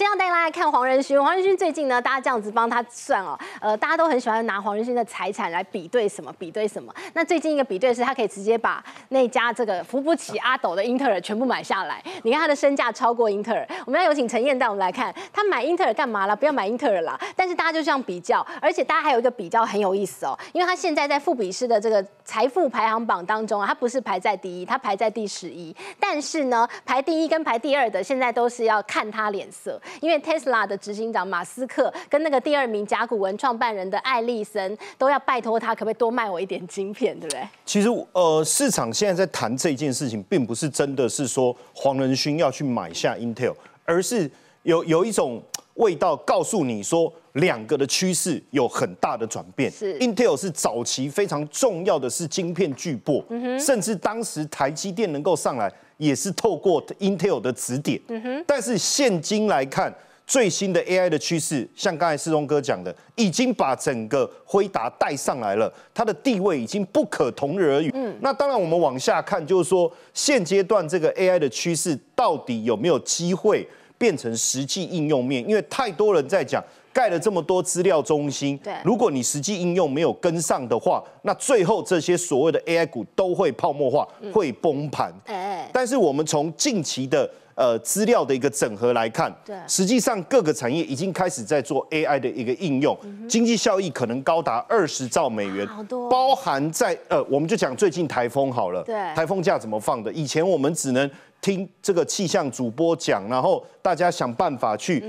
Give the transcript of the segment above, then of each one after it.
先要带大家看黄仁勋。黄仁勋最近呢，大家这样子帮他算哦，呃，大家都很喜欢拿黄仁勋的财产来比对什么，比对什么。那最近一个比对是他可以直接把那家这个扶不起阿斗的英特尔全部买下来。你看他的身价超过英特尔。我们要有请陈燕带我们来看，他买英特尔干嘛啦？不要买英特尔啦。但是大家就这样比较，而且大家还有一个比较很有意思哦，因为他现在在富比斯的这个。财富排行榜当中啊，他不是排在第一，他排在第十一。但是呢，排第一跟排第二的现在都是要看他脸色，因为 Tesla 的执行长马斯克跟那个第二名甲骨文创办人的艾利森都要拜托他，可不可以多卖我一点晶片，对不对？其实呃，市场现在在谈这一件事情，并不是真的是说黄仁勋要去买下 Intel，而是有有一种。味道告诉你说，两个的趋势有很大的转变。Intel 是早期非常重要的是晶片巨擘，甚至当时台积电能够上来，也是透过 Intel 的指点。嗯但是现今来看，最新的 AI 的趋势，像刚才世宗哥讲的，已经把整个辉达带上来了，它的地位已经不可同日而语。嗯。那当然，我们往下看，就是说现阶段这个 AI 的趋势到底有没有机会？变成实际应用面，因为太多人在讲盖了这么多资料中心，对，如果你实际应用没有跟上的话，那最后这些所谓的 AI 股都会泡沫化，会崩盘。哎，但是我们从近期的呃资料的一个整合来看，对，实际上各个产业已经开始在做 AI 的一个应用，经济效益可能高达二十兆美元，好多，包含在呃，我们就讲最近台风好了，对，台风架怎么放的？以前我们只能。听这个气象主播讲，然后大家想办法去，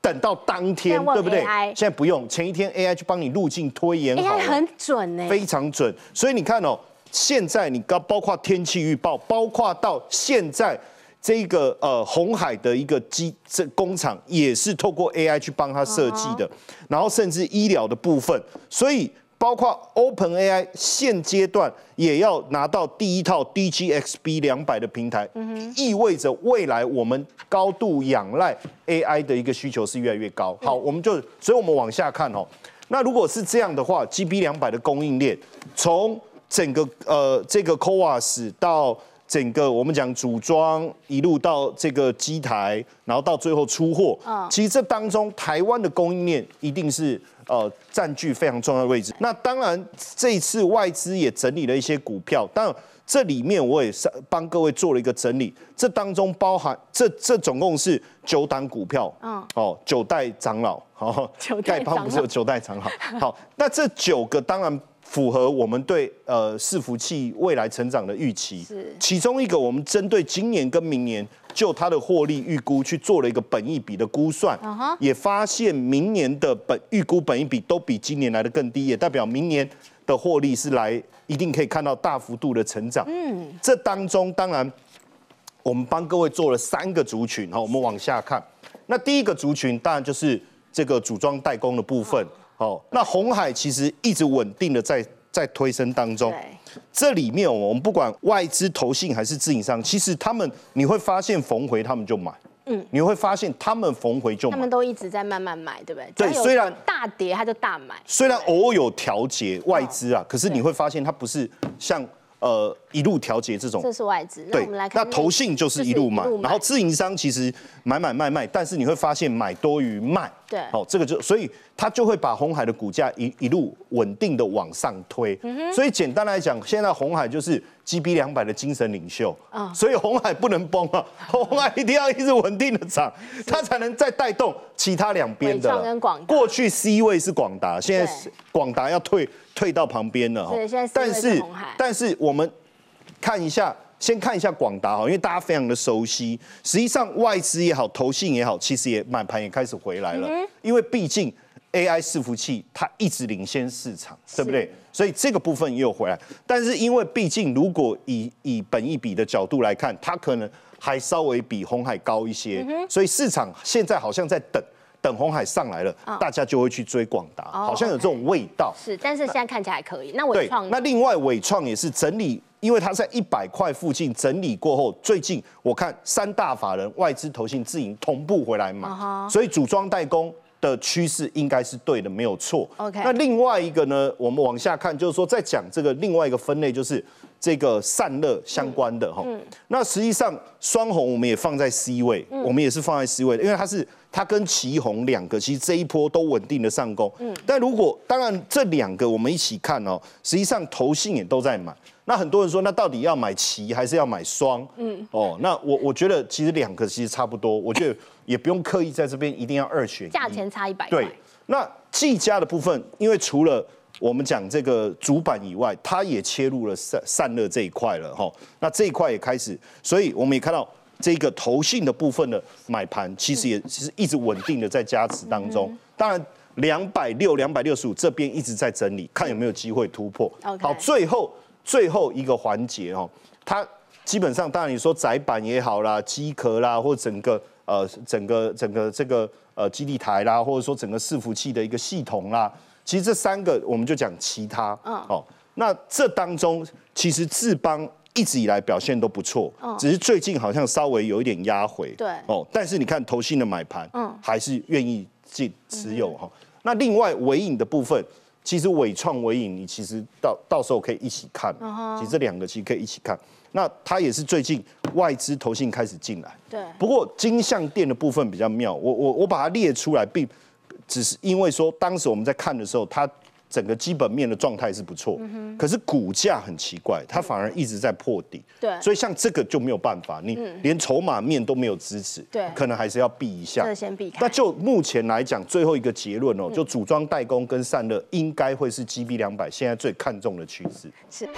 等到当天，对不对？现在不用，前一天 AI 去帮你路径推演，AI 很准呢，非常准。所以你看哦，现在你包括天气预报，包括到现在这个呃红海的一个机这工厂也是透过 AI 去帮他设计的，然后甚至医疗的部分，所以。包括 Open AI 现阶段也要拿到第一套 DGXB 两百的平台，意味着未来我们高度仰赖 AI 的一个需求是越来越高。好，我们就，所以我们往下看哦。那如果是这样的话，GB 两百的供应链，从整个呃这个 c o a s 到。整个我们讲组装一路到这个机台，然后到最后出货，其实这当中台湾的供应链一定是呃占据非常重要的位置。那当然这一次外资也整理了一些股票，但这里面我也是帮各位做了一个整理，这当中包含这这总共是九档股票，嗯，哦九代长老，好，丐帮不是九代长老，好，那这九个当然。符合我们对呃伺服器未来成长的预期，是其中一个。我们针对今年跟明年就它的获利预估去做了一个本益比的估算，也发现明年的本预估本益比都比今年来的更低，也代表明年的获利是来一定可以看到大幅度的成长。嗯，这当中当然我们帮各位做了三个族群，好，我们往下看。那第一个族群当然就是这个组装代工的部分。哦，那红海其实一直稳定的在在推升当中。这里面我们不管外资投信还是自营商，其实他们你会发现逢回他们就买，嗯，你会发现他们逢回就买，他们都一直在慢慢买，对不对？对，虽然大跌他就大买，虽然偶有调节外资啊，可是你会发现它不是像呃一路调节这种，这是外资。对，那投信就是一路买，然后自营商其实买买卖卖，但是你会发现买多于卖。对，好，这个就所以他就会把红海的股价一一路稳定的往上推，所以简单来讲，现在红海就是 G B 两百的精神领袖啊，所以红海不能崩啊，红海一定要一直稳定的涨，它才能再带动其他两边的。过去 C 位是广达，现在是广达要退退到旁边了哈。但是但是我们看一下。先看一下广达哈，因为大家非常的熟悉，实际上外资也好，投信也好，其实也满盘也开始回来了，因为毕竟 AI 伺服器它一直领先市场，对不对？所以这个部分又回来，但是因为毕竟如果以以本一比的角度来看，它可能还稍微比红海高一些，所以市场现在好像在等，等红海上来了，大家就会去追广达，好像有这种味道。是，但是现在看起来还可以。那伟创那另外伟创也是整理。因为它在一百块附近整理过后，最近我看三大法人、外资、投信、自营同步回来买，所以组装代工的趋势应该是对的，没有错。OK。那另外一个呢，我们往下看，就是说再讲这个另外一个分类，就是这个散热相关的哈。那实际上双红我们也放在 C 位，我们也是放在 C 位，因为它是。它跟旗红两个，其实这一波都稳定的上攻。嗯，但如果当然这两个我们一起看哦，实际上投信也都在买。那很多人说，那到底要买旗还是要买双？嗯，哦，那我我觉得其实两个其实差不多，我觉得也不用刻意在这边一定要二选。价钱差一百对，那技嘉的部分，因为除了我们讲这个主板以外，它也切入了散散热这一块了哈。那这一块也开始，所以我们也看到。这个投信的部分的买盘，其实也其一直稳定的在加持当中。当然，两百六、两百六十五这边一直在整理，看有没有机会突破。好，最后最后一个环节哦，它基本上当然你说窄板也好啦，机壳啦，或整个呃整个整个这个呃基地台啦，或者说整个伺服器的一个系统啦，其实这三个我们就讲其他。哦。那这当中其实智邦。一直以来表现都不错，只是最近好像稍微有一点压回。对哦，但是你看投信的买盘还是愿意进持有哈。那另外尾影的部分，其实伟创尾影，你其实到到时候可以一起看。其实这两个其实可以一起看。那它也是最近外资投信开始进来。对。不过金像店的部分比较妙，我我我把它列出来，并只是因为说当时我们在看的时候，它。整个基本面的状态是不错，可是股价很奇怪，它反而一直在破底。对，所以像这个就没有办法，你连筹码面都没有支持，对，可能还是要避一下。先避。那就目前来讲，最后一个结论哦，就组装代工跟散热应该会是 G B 两百现在最看重的趋势。是。